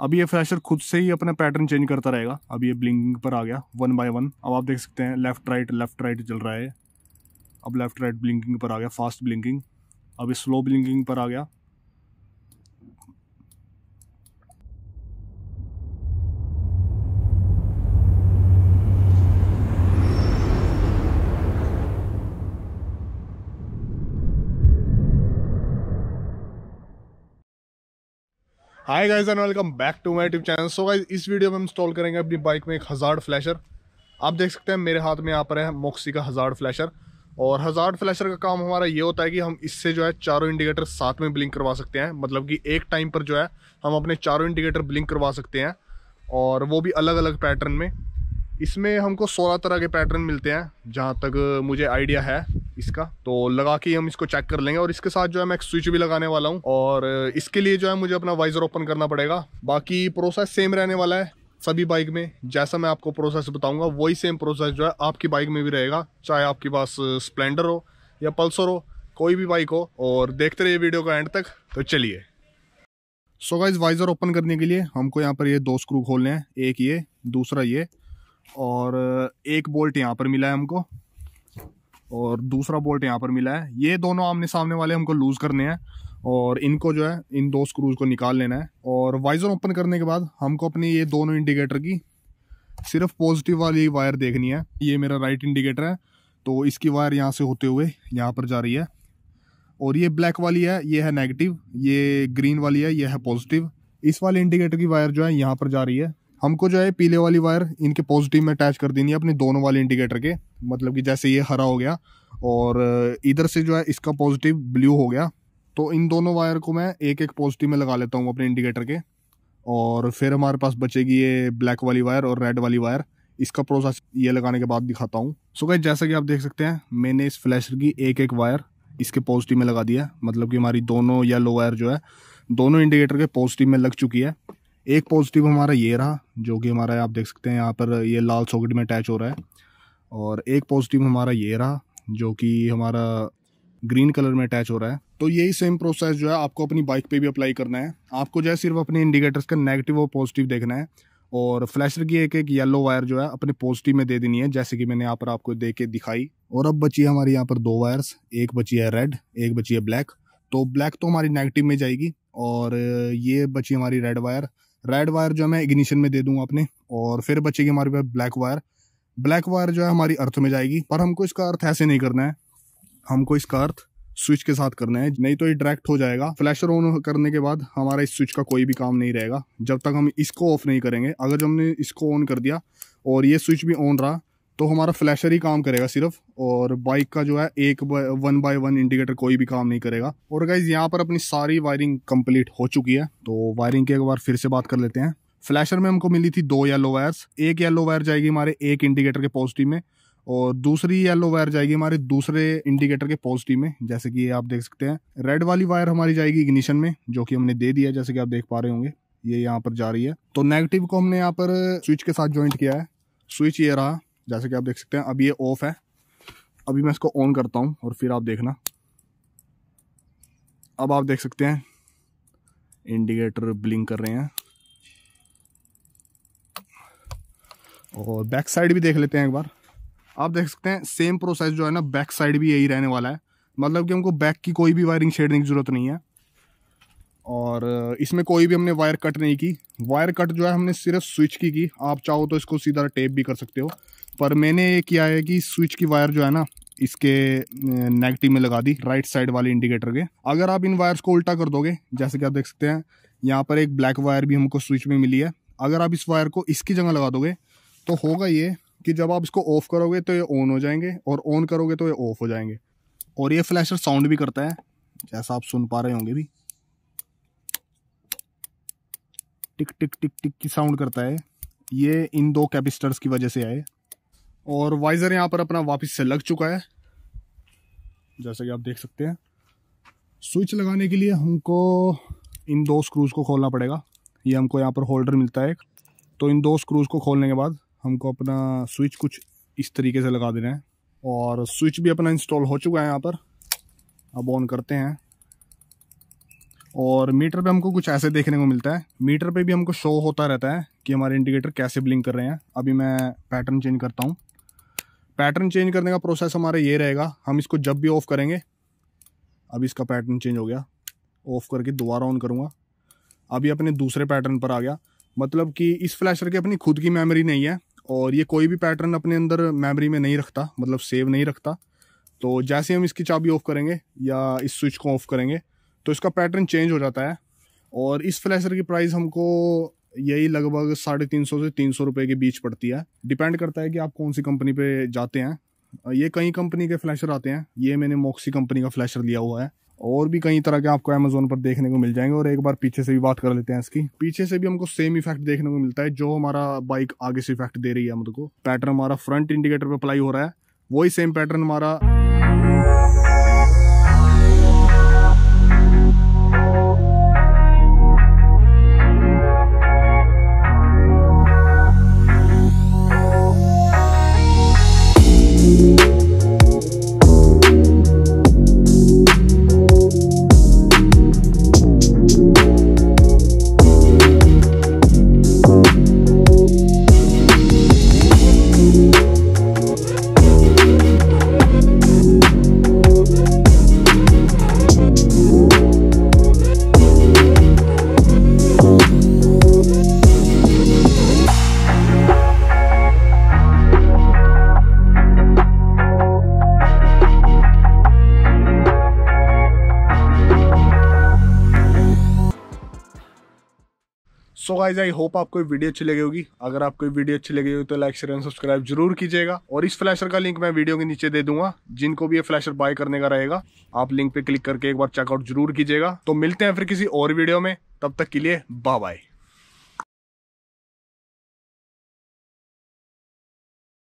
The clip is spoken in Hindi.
अब ये फ्लैशर खुद से ही अपना पैटर्न चेंज करता रहेगा अब ये ब्लिंकिंग पर आ गया वन बाय वन अब आप देख सकते हैं लेफ्ट राइट लेफ्ट राइट चल रहा है अब लेफ्ट राइट ब्लिंकिंग पर आ गया फास्ट ब्लिंकिंग अब ये स्लो ब्लिंकिंग पर आ गया hi guys and welcome back to my YouTube channel so guys इस वीडियो में हम इंस्टॉल करेंगे अपनी बाइक में एक हज़ार फ्लैशर आप देख सकते हैं मेरे हाथ में यहाँ पर है मोक्सी का हज़ार फ्लैशर और हज़ार फ्लैशर का काम हमारा ये होता है कि हम इससे जो है चारों इंडिकेटर साथ में ब्लिंक करवा सकते हैं मतलब कि एक टाइम पर जो है हम अपने चारों इंडिकेटर ब्लिंक करवा सकते हैं और वो भी अलग अलग पैटर्न में इसमें हमको सोलह तरह के पैटर्न मिलते हैं जहाँ तक मुझे आइडिया है इसका तो लगा के हम इसको चेक कर लेंगे और इसके साथ जो है मैं एक स्विच भी लगाने वाला हूँ और इसके लिए जो है मुझे अपना वाइजर ओपन करना पड़ेगा बाकी प्रोसेस सेम रहने वाला है सभी बाइक में जैसा मैं आपको प्रोसेस बताऊंगा वही सेम प्रोसेस जो है आपकी बाइक में भी रहेगा चाहे आपके पास स्प्लेंडर हो या पल्सर हो कोई भी बाइक हो और देखते रहिए वीडियो का एंड तक तो चलिए सो गाइज वाइज़र ओपन करने के लिए हमको यहाँ पर ये दो स्क्रू खोलने हैं एक ये दूसरा ये और एक बोल्ट यहाँ पर मिला है हमको और दूसरा बोल्ट यहाँ पर मिला है ये दोनों आमने सामने वाले हमको लूज़ करने हैं और इनको जो है इन दो स्क्रूज को निकाल लेना है और वाइजर ओपन करने के बाद हमको अपनी ये दोनों इंडिकेटर की सिर्फ पॉजिटिव वाली वायर देखनी है ये मेरा राइट इंडिकेटर है तो इसकी वायर यहाँ से होते हुए यहाँ पर जा रही है और ये ब्लैक वाली है ये है नेगेटिव ये ग्रीन वाली है ये है पॉजिटिव इस वाले इंडिकेटर की वायर जो है यहाँ पर जा रही है हमको जो है पीले वाली वायर इनके पॉजिटिव में अटैच कर देनी है अपने दोनों वाले इंडिकेटर के मतलब कि जैसे ये हरा हो गया और इधर से जो है इसका पॉजिटिव ब्लू हो गया तो इन दोनों वायर को मैं एक एक पॉजिटिव में लगा लेता हूँ अपने इंडिकेटर के और फिर हमारे पास बचेगी ये ब्लैक वाली वायर और रेड वाली वायर इसका प्रोसेस ये लगाने के बाद दिखाता हूँ सो so जैसा कि आप देख सकते हैं मैंने इस फ्लैशर की एक एक वायर इसके पॉजिटिव में लगा दिया मतलब कि हमारी दोनों येलो वायर जो है दोनों इंडिकेटर के पॉजिटिव में लग चुकी है एक पॉजिटिव हमारा ये रहा जो कि हमारा आप देख सकते हैं यहाँ पर ये लाल सॉकेट में अटैच हो रहा है और एक पॉजिटिव हमारा ये रहा जो कि हमारा ग्रीन कलर में अटैच हो रहा है तो यही सेम प्रोसेस जो है आपको अपनी बाइक पे भी अप्लाई करना है आपको जो है सिर्फ अपने इंडिकेटर्स का नेगेटिव और पॉजिटिव देखना है और फ्लैशर की एक एक येलो वायर जो है अपने पॉजिटिव में दे देनी है जैसे कि मैंने यहाँ पर आपको दे के दिखाई और अब बची है हमारी यहाँ पर दो वायर्स एक बची है रेड एक बची है ब्लैक तो ब्लैक तो हमारी नेगेटिव में जाएगी और ये बची हमारी रेड वायर रेड वायर जो है मैं इग्निशन में दे दूंगा अपने और फिर बचेगी हमारे पास ब्लैक वायर ब्लैक वायर जो है हमारी अर्थ में जाएगी पर हमको इसका अर्थ ऐसे नहीं करना है हमको इसका अर्थ स्विच के साथ करना है नहीं तो ये डायरेक्ट हो जाएगा फ्लैशर ऑन करने के बाद हमारा इस स्विच का कोई भी काम नहीं रहेगा जब तक हम इसको ऑफ नहीं करेंगे अगर जो हमने इसको ऑन कर दिया और ये स्विच भी ऑन रहा तो हमारा फ्लैशर ही काम करेगा सिर्फ और बाइक का जो है एक वन बाय वन इंडिकेटर कोई भी काम नहीं करेगा और गाइज यहाँ पर अपनी सारी वायरिंग कंप्लीट हो चुकी है तो वायरिंग की एक बार फिर से बात कर लेते हैं फ्लैशर में हमको मिली थी दो येलो वायर्स एक येलो वायर जाएगी हमारे एक इंडिकेटर के पॉजिटिव में और दूसरी येलो वायर जाएगी हमारे दूसरे इंडिकेटर के पॉजिटिव में जैसे कि आप देख सकते हैं रेड वाली वायर हमारी जाएगी इग्निशन में जो कि हमने दे दिया जैसे कि आप देख पा रहे होंगे ये यहाँ पर जा रही है तो नेगेटिव को हमने यहाँ पर स्विच के साथ ज्वाइंट किया है स्विच ये रहा जैसे कि आप देख सकते हैं अभी ये ऑफ है अभी मैं इसको ऑन करता हूँ और फिर आप देखना अब आप देख सकते हैं इंडिकेटर ब्लिंक कर रहे हैं और बैक साइड भी देख लेते हैं एक बार आप देख सकते हैं सेम प्रोसेस जो है ना बैक साइड भी यही रहने वाला है मतलब कि हमको बैक की कोई भी वायरिंग छेड़ने की ज़रूरत नहीं है और इसमें कोई भी हमने वायर कट नहीं की वायर कट जो है हमने सिर्फ स्विच की की आप चाहो तो इसको सीधा टेप भी कर सकते हो पर मैंने ये किया है कि स्विच की वायर जो है ना इसके नेगेटिव में लगा दी राइट साइड वाले इंडिकेटर के अगर आप इन वायर्स को उल्टा कर दोगे जैसे कि आप देख सकते हैं यहाँ पर एक ब्लैक वायर भी हमको स्विच में मिली है अगर आप इस वायर को इसकी जगह लगा दोगे तो होगा ये कि जब आप इसको ऑफ करोगे तो ये ऑन हो जाएंगे और ऑन करोगे तो ये ऑफ हो जाएंगे और ये फ्लैशर साउंड भी करता है जैसा आप सुन पा रहे होंगे भी टिक टिक टिक टिक की साउंड करता है ये इन दो कैपिस्टर्स की वजह से आए और वाइज़र यहाँ पर अपना वापस से लग चुका है जैसा कि आप देख सकते हैं स्विच लगाने के लिए हमको इन दो स्क्रूज़ को खोलना पड़ेगा ये हमको यहाँ पर होल्डर मिलता है एक तो इन दो स्क्रूज़ को खोलने के बाद हमको अपना स्विच कुछ इस तरीके से लगा देना है और स्विच भी अपना इंस्टॉल हो चुका है यहाँ पर अब ऑन करते हैं और मीटर पे हमको कुछ ऐसे देखने को मिलता है मीटर पे भी हमको शो होता रहता है कि हमारे इंडिकेटर कैसे ब्लिंक कर रहे हैं अभी मैं पैटर्न चेंज करता हूँ पैटर्न चेंज करने का प्रोसेस हमारा ये रहेगा हम इसको जब भी ऑफ़ करेंगे अब इसका पैटर्न चेंज हो गया ऑफ़ करके दोबारा ऑन करूँगा अभी अपने दूसरे पैटर्न पर आ गया मतलब कि इस फ्लैशर की अपनी खुद की मेमोरी नहीं है और ये कोई भी पैटर्न अपने अंदर मेमोरी में नहीं रखता मतलब सेव नहीं रखता तो जैसे हम इसकी चाबी ऑफ़ करेंगे या इस स्विच को ऑफ़ करेंगे तो इसका पैटर्न चेंज हो जाता है और इस फ्लैशर की प्राइस हमको यही लगभग साढ़े तीन सौ से तीन सौ रुपये के बीच पड़ती है डिपेंड करता है कि आप कौन सी कंपनी पे जाते हैं ये कई कंपनी के फ्लैशर आते हैं ये मैंने मोक्सी कंपनी का फ्लैशर लिया हुआ है और भी कई तरह के आपको अमेजोन पर देखने को मिल जाएंगे और एक बार पीछे से भी बात कर लेते हैं इसकी पीछे से भी हमको सेम इफेक्ट देखने को मिलता है जो हमारा बाइक आगे से इफेक्ट दे रही है हमको पैटर्न हमारा फ्रंट इंडिकेटर पर अप्लाई हो रहा है वही सेम पैटर्न हमारा सो गाइज आई होप आपको वीडियो अच्छी लगी होगी अगर आपको वीडियो अच्छी लगी होगी तो लाइक शेयर एंड सब्सक्राइब जरूर कीजिएगा और इस फ्लैशर का लिंक मैं वीडियो के नीचे दे दूंगा जिनको भी ये फ्लैशर बाय करने का रहेगा आप लिंक पे क्लिक करके एक बार चेकआउट जरूर कीजिएगा तो मिलते हैं फिर किसी और वीडियो में तब तक के लिए बाय बाय